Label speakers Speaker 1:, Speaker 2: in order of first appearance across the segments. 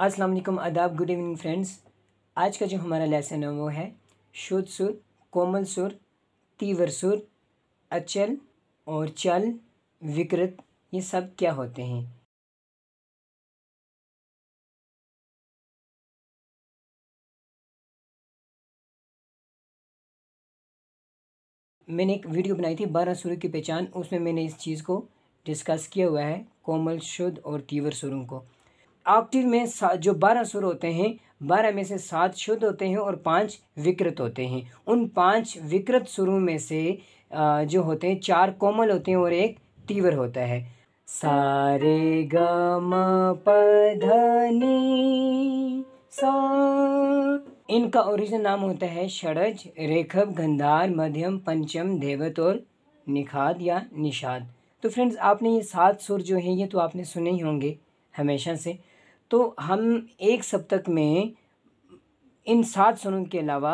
Speaker 1: अस्सलाम वालेकुम आदाब गुड इवनिंग फ्रेंड्स आज का जो हमारा लेसन है वो है शुद्ध सुर कोमल सुर तीव्र सुर अचल और चल विकृत ये सब क्या होते हैं मैंने एक वीडियो बनाई थी बारह सुरों की पहचान उसमें मैंने इस चीज़ को डिस्कस किया हुआ है कोमल शुद्ध और तीव्र सुरों को ऑक्टिव में जो बारह सुर होते हैं बारह में से सात शुद्ध होते हैं और पांच विकृत होते हैं उन पांच विकृत सुरों में से जो होते हैं चार कोमल होते हैं और एक तीव्र होता है सारे ग म प ध सा इनका ओरिजिनल नाम होता है षडज रेखब गंधार मध्यम पंचम देवत और निखाद या निषाद तो फ्रेंड्स आपने ये सात सुर जो हैं ये तो आपने सुने ही होंगे हमेशा से तो हम एक सप्तक में इन सात सुरों के अलावा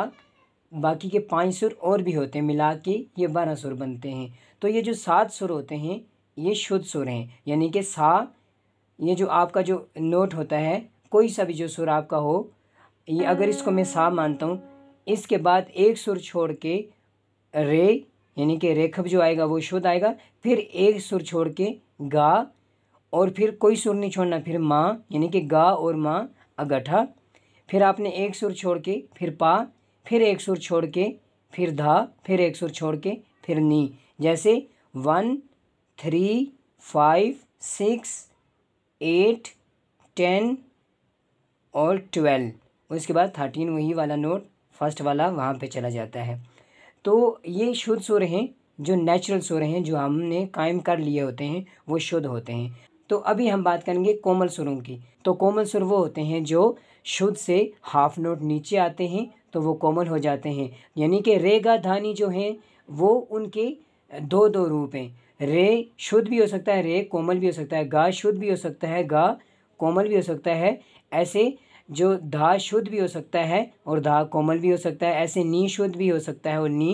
Speaker 1: बाकी के पांच सुर और भी होते हैं मिला के ये बारह सुर बनते हैं तो ये जो सात सुर होते हैं ये शुद्ध सुर हैं यानी कि सा ये जो आपका जो नोट होता है कोई सा भी जो सुर आपका हो ये अगर इसको मैं सा मानता हूँ इसके बाद एक सुर छोड़ के रे यानी कि रेखभ जो आएगा वो शुद्ध आएगा फिर एक सुर छोड़ के गा और फिर कोई सुर नहीं छोड़ना फिर माँ यानी कि गा और माँ अगठा फिर आपने एक सुर छोड़ के फिर पा फिर एक सुर छोड़ के फिर धा फिर एक सुर छोड़ के फिर नी जैसे one three five six eight ten और ट्वेल्व उसके बाद थर्टीन वही वाला नोट फर्स्ट वाला वहाँ पे चला जाता है तो ये शुद्ध सुर हैं जो नेचुरल सुर हैं जो हमने कायम कर लिए होते हैं वो शुद्ध होते हैं तो अभी हम बात करेंगे कोमल सुरों की तो कोमल सुर वो होते हैं जो शुद्ध से हाफ नोट नीचे आते हैं तो वो कोमल हो जाते हैं यानी कि रे गा धानी जो हैं वो उनके दो दो रूप हैं रे शुद्ध भी हो सकता है रे कोमल भी हो सकता है गा शुद्ध भी हो सकता है गा कोमल भी हो सकता है ऐसे जो धा शुद्ध भी हो सकता है और धा कोमल भी हो सकता है ऐसे नी शुद्ध भी हो सकता है और नी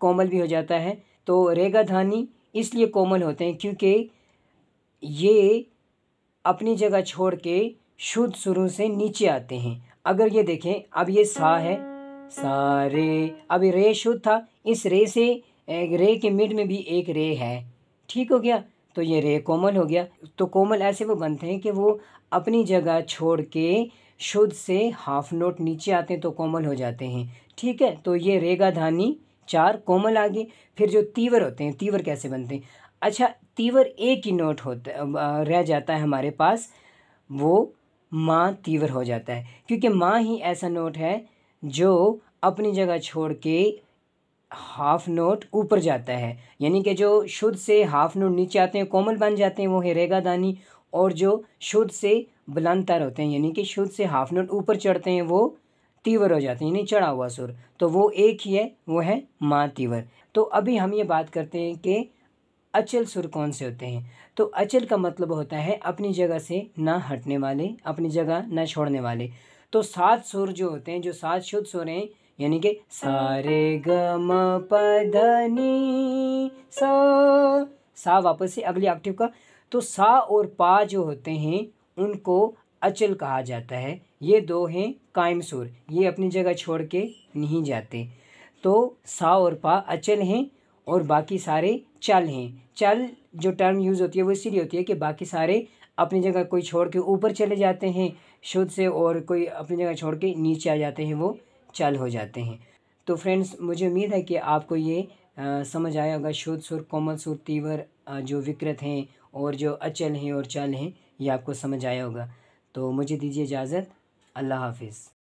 Speaker 1: कोमल भी हो जाता है तो रेगा धानी इसलिए कोमल होते हैं क्योंकि ये अपनी जगह छोड़ के शुद्ध सुरों से नीचे आते हैं अगर ये देखें अब ये सा है सा रे अब रे शुद्ध था इस रे से रे के मिड में भी एक रे है ठीक हो गया तो ये रे कोमल हो गया तो कोमल ऐसे वो बनते हैं कि वो अपनी जगह छोड़ के शुद्ध से हाफ नोट नीचे आते हैं तो कोमल हो जाते हैं ठीक है तो ये रेगा धानी चार कोमल आगे फिर जो तीवर होते हैं तीवर कैसे बनते हैं अच्छा तीवर एक ही नोट होता रह जाता है हमारे पास वो माँ तीवर हो जाता है क्योंकि माँ ही ऐसा नोट है जो अपनी जगह छोड़ के हाफ नोट ऊपर जाता है यानी कि जो शुद्ध से हाफ नोट नीचे आते हैं कोमल बन जाते हैं वो है रेगा दानी और जो शुद्ध से बुलंद तर होते हैं यानी कि शुद्ध से हाफ नोट ऊपर चढ़ते हैं वो तीवर हो जाते हैं यानी चढ़ा हुआ सुर तो वो एक ही है वो है माँ तीवर तो अभी हम ये बात करते हैं कि अचल सुर कौन से होते हैं तो अचल का मतलब होता है अपनी जगह से ना हटने वाले अपनी जगह ना छोड़ने वाले तो सात सुर जो होते हैं जो सात शुद्ध सुर हैं यानी कि सारे ग म प ध नी सा सा वापस से अगले ऑक्टिव का तो सा और पा जो होते हैं उनको अचल कहा जाता है ये दो हैं कायम सुर ये अपनी जगह छोड़ के नहीं जाते तो सा और पा अचल हैं और बाकी सारे चल हैं चल जो टर्म यूज़ होती है वो इसीलिए होती है कि बाकी सारे अपनी जगह कोई छोड़ के ऊपर चले जाते हैं शुद्ध से और कोई अपनी जगह छोड़ के नीचे आ जाते हैं वो चल हो जाते हैं तो फ्रेंड्स मुझे उम्मीद है कि आपको ये आ, समझ आया होगा शुद्ध सुर कोमल सुर तीवर जो विकृत हैं और जो अचल हैं और चल हैं ये आपको समझ आया होगा तो मुझे दीजिए इजाज़त अल्लाह हाफिज़